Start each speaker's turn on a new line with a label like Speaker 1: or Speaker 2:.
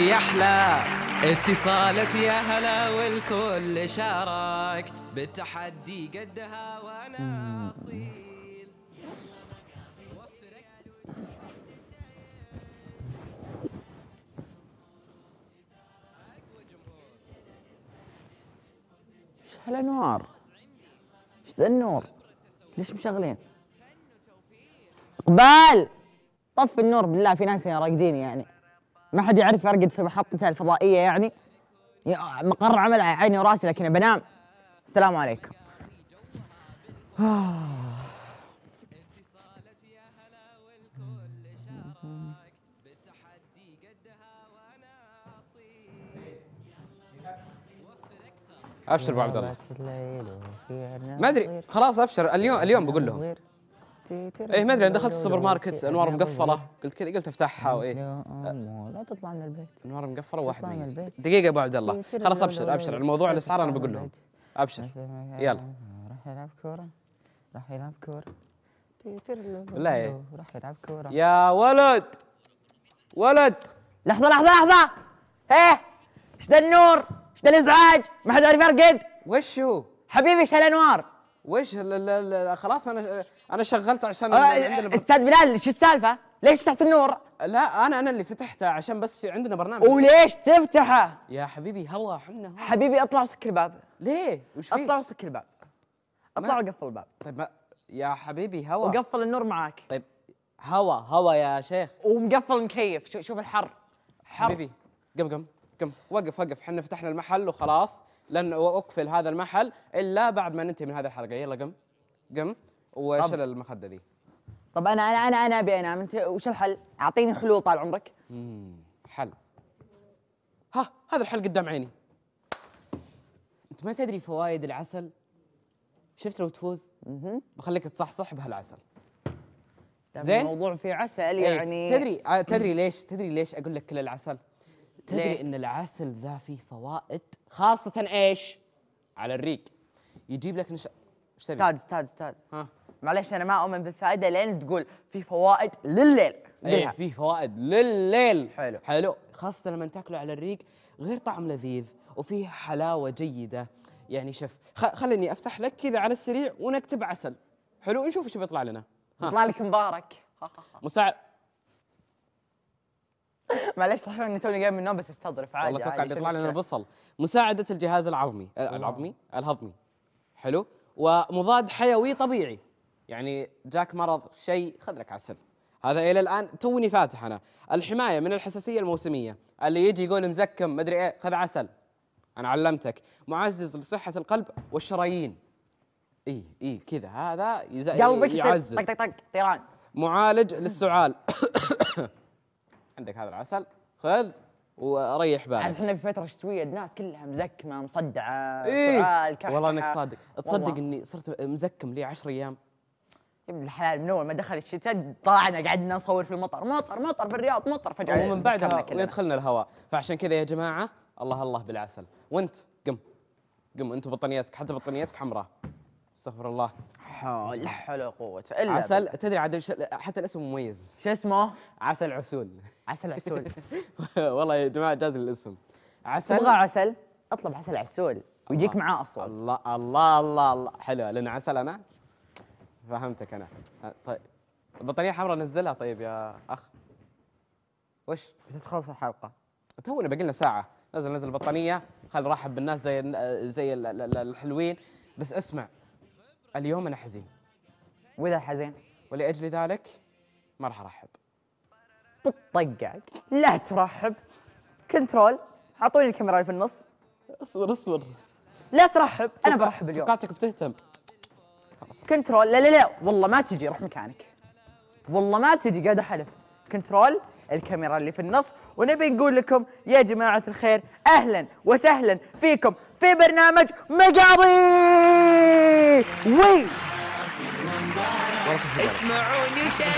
Speaker 1: يا احلى اتصالات يا هلا والكل شارك بالتحدي قدها وانا اصيل ايش هالانوار؟ ايش ذا النور؟ ليش مشغلين؟ اقبال طفي النور بالله في ناس راقدين يعني ما حد يعرف ارقد في محطته الفضائيه يعني مقر عمل عيني وراسي لكن بنام السلام عليكم ابشر ابو عبد الله ما ادري خلاص ابشر اليوم اليوم بقول لهم ايه ما ادري دخلت السوبر ماركت إيه، انوار مقفله قلت كذا قلت افتحها واي لا تطلع من البيت انوار مقفله واحد البيت دقيقه ابو عبد الله إيه، خلاص ابشر ابشر على موضوع الاسعار انا بقول لهم ابشر يلا راح يلعب كوره راح يلعب كوره لا راح يلعب كوره يا ولد ولد لحظه لحظه لحظه ايه ايش ذا النور ايش ذا الازعاج ما حد يعرف يرقد وش هو حبيبي ايش هالانوار وش خلاص انا انا شغلته عشان آه, آه، استاذ بلال شو السالفه؟ ليش فتحت النور؟ لا انا انا اللي فتحته عشان بس عندنا برنامج وليش تفتحه؟ يا حبيبي هوا حنا هوا. حبيبي اطلع وسكر الباب ليه؟ وش اطلع وسكر الباب اطلع وقفل الباب طيب ما يا حبيبي هوا وقفل النور معاك طيب هوا هوا يا شيخ ومقفل مكيف شوف الحر حر حبيبي قم قم قم وقف وقف حنا فتحنا المحل وخلاص لن اقفل هذا المحل الا بعد ما ننتهي من هذه الحلقه يلا قم قم وايش المخده دي طب انا انا انا انا ابي انام انت وش الحل؟ اعطيني حلول طال عمرك. امم حل. ها هذا الحل قدام عيني. انت ما تدري فوائد العسل؟ شفت لو تفوز؟ بخليك تصحصح بهالعسل. زين؟ الموضوع فيه عسل إيه، يعني ايه. تدري آه، تدري ليش؟ تدري ليش اقول لك كل العسل؟ تدري ليه؟ ان العسل ذا فيه فوائد خاصة ايش؟ على الريق. يجيب لك نشاط استاذ استاذ استاذ ها معلش انا ما اؤمن بالفائده لان تقول في فوائد لليل اي في فوائد لليل حلو حلو خاصه لما تاكله على الريق غير طعم لذيذ وفيه حلاوه جيده يعني شف خليني افتح لك كذا على السريع ونكتب عسل حلو نشوف ايش بيطلع لنا يطلع لك مبارك مساعد معلش صحيح اني توني جاي من النوم بس استظرف عادي والله اتوقع بيطلع لنا بصل مساعده الجهاز العظمي آه، العظمي الهضمي حلو ومضاد حيوي طبيعي يعني جاك مرض شيء خذ لك عسل هذا الى الان توني فاتح انا الحمايه من الحساسيه الموسميه اللي يجي يقول مزكم مدري ايه خذ عسل انا علمتك معزز لصحه القلب والشرايين اي اي كذا هذا قلبك يعزز طق طق طق طيران معالج للسعال عندك هذا العسل خذ وريح بالك احنا في فتره شتويه الناس كلها مزكمه مصدعه إيه؟ سعال كحكحه والله انك صادق تصدق والله. اني صرت مزكم لي 10 ايام يا ابن الحلال من اول ما دخل الشتاء طلعنا قعدنا نصور في المطر مطر مطر بالرياض مطر فجاه ومن بعدها يدخلنا الهواء فعشان كذا يا جماعه الله الله بالعسل وانت قم قم انت بطانيتك حتى بطانيتك حمراء استغفر الله لا حول ولا قوه الا عسل بقى. تدري عاد حتى الاسم مميز شو اسمه عسل عسول عسل عسول والله يا جماعه جاز الاسم عسل تبغى عسل اطلب عسل عسول ويجيك معاه اصول الله الله الله, الله. حلو لان عسل انا فهمتك انا أه، طيب البطانيه الحمراء نزلها طيب يا اخ وش؟ بس تخلص الحلقه؟ تونا باقي لنا ساعه نزل نزل البطانيه خل نرحب بالناس زي زي الحلوين بس اسمع اليوم انا حزين واذا حزين ولاجل ذلك ما راح ارحب بتطقعك لا ترحب كنترول اعطوني الكاميرا اللي في النص اصبر اصبر لا ترحب انا برحب اليوم توقعتك بتهتم كنترول لا لا لا والله ما تجي روح مكانك والله ما تجي قاعد احلف كنترول الكاميرا اللي في النص ونبي نقول لكم يا جماعة الخير أهلا وسهلا فيكم في برنامج مقاضي وي اسمعوني